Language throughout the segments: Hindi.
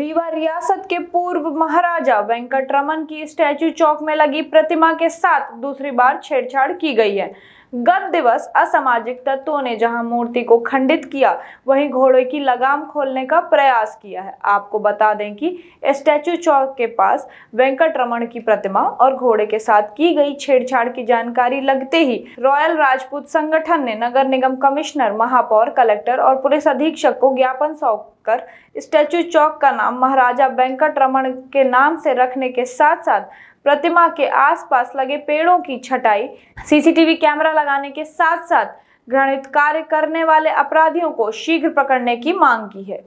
रीवा रियासत के पूर्व महाराजा वेंकट रमन की स्टैचू चौक में लगी प्रतिमा के साथ दूसरी बार छेड़छाड़ की गई है गत दिवस असामाजिक तत्वों ने जहां मूर्ति को खंडित किया वहीं घोड़े की लगाम खोलने का प्रयास किया है आपको बता दें कि स्टैचू चौक के पास वेंकट रमन की प्रतिमा और घोड़े के साथ की गई छेड़छाड़ की जानकारी लगते ही रॉयल राजपूत संगठन ने नगर निगम कमिश्नर महापौर कलेक्टर और पुलिस अधीक्षक को ज्ञापन सौंप कर स्टैचू चौक का नाम महाराजा वेंकट रमन के नाम से रखने के साथ साथ प्रतिमा के आसपास लगे पेड़ों की छटाई सीसीटीवी कैमरा लगाने के साथ साथ घृणित कार्य करने वाले अपराधियों को शीघ्र पकड़ने की मांग की है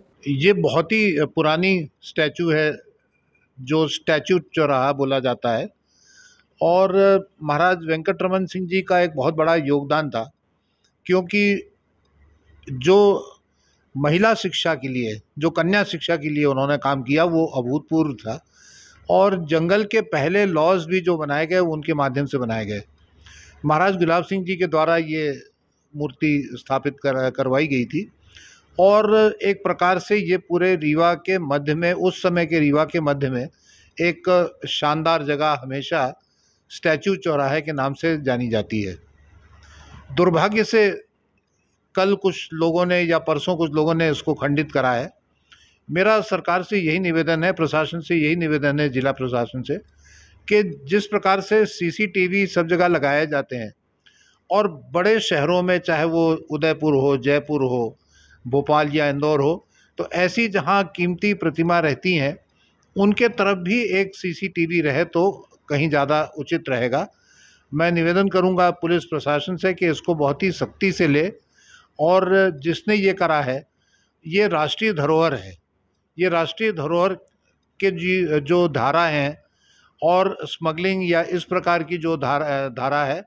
ये बहुत ही पुरानी स्टैचू है जो स्टैचू चौराहा बोला जाता है और महाराज वेंकट रमन सिंह जी का एक बहुत बड़ा योगदान था क्योंकि जो महिला शिक्षा के लिए जो कन्या शिक्षा के लिए उन्होंने काम किया वो अभूतपूर्व था और जंगल के पहले लॉज भी जो बनाए गए उनके माध्यम से बनाए गए महाराज गुलाब सिंह जी के द्वारा ये मूर्ति स्थापित कर करवाई गई थी और एक प्रकार से ये पूरे रीवा के मध्य में उस समय के रीवा के मध्य में एक शानदार जगह हमेशा स्टैचू चौराहे के नाम से जानी जाती है दुर्भाग्य से कल कुछ लोगों ने या परसों कुछ लोगों ने इसको खंडित करा है मेरा सरकार से यही निवेदन है प्रशासन से यही निवेदन है जिला प्रशासन से कि जिस प्रकार से सीसीटीवी सब जगह लगाए जाते हैं और बड़े शहरों में चाहे वो उदयपुर हो जयपुर हो भोपाल या इंदौर हो तो ऐसी जहाँ कीमती प्रतिमा रहती हैं उनके तरफ भी एक सीसीटीवी रहे तो कहीं ज़्यादा उचित रहेगा मैं निवेदन करूंगा पुलिस प्रशासन से कि इसको बहुत ही सख्ती से ले और जिसने ये करा है ये राष्ट्रीय धरोहर है ये राष्ट्रीय धरोहर के जी जो धारा हैं और स्मगलिंग या इस प्रकार की जो धारा धारा है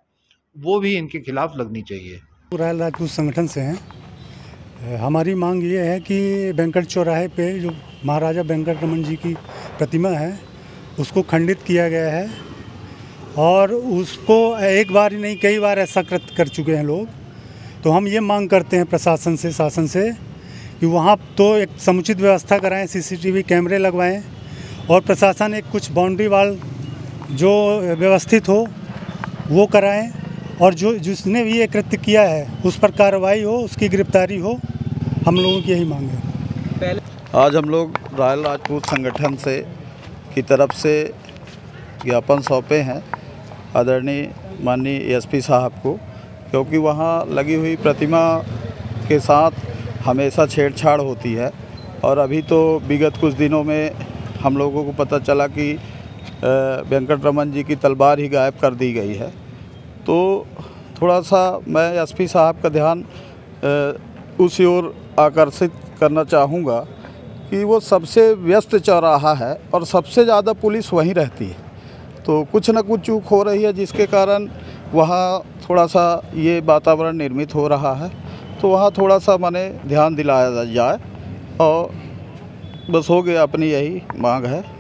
वो भी इनके खिलाफ लगनी चाहिए रायल राजपूत संगठन से हैं हमारी मांग ये है कि वेंकट चौराहे पे जो महाराजा वेंकट रमन जी की प्रतिमा है उसको खंडित किया गया है और उसको एक बार ही नहीं कई बार ऐसा कृत कर चुके हैं लोग तो हम ये मांग करते हैं प्रशासन से शासन से कि वहाँ तो एक समुचित व्यवस्था कराएं सीसीटीवी कैमरे लगवाएं और प्रशासन एक कुछ बाउंड्री वाल जो व्यवस्थित हो वो कराएं और जो जिसने भी ये कृत्य किया है उस पर कार्रवाई हो उसकी गिरफ्तारी हो हम लोगों की यही मांग है आज हम लोग रॉयल राजपूत संगठन से की तरफ से ज्ञापन सौंपे हैं आदरणीय माननीय एसपी साहब को क्योंकि वहाँ लगी हुई प्रतिमा के साथ हमेशा छेड़छाड़ होती है और अभी तो विगत कुछ दिनों में हम लोगों को पता चला कि वेंकट रमन जी की तलवार ही गायब कर दी गई है तो थोड़ा सा मैं एसपी साहब का ध्यान उसी ओर आकर्षित करना चाहूँगा कि वो सबसे व्यस्त चौराहा है और सबसे ज़्यादा पुलिस वहीं रहती है तो कुछ ना कुछ चूक हो रही है जिसके कारण वहाँ थोड़ा सा ये वातावरण निर्मित हो रहा है तो वहाँ थोड़ा सा मैंने ध्यान दिलाया जाए और बस हो गया अपनी यही मांग है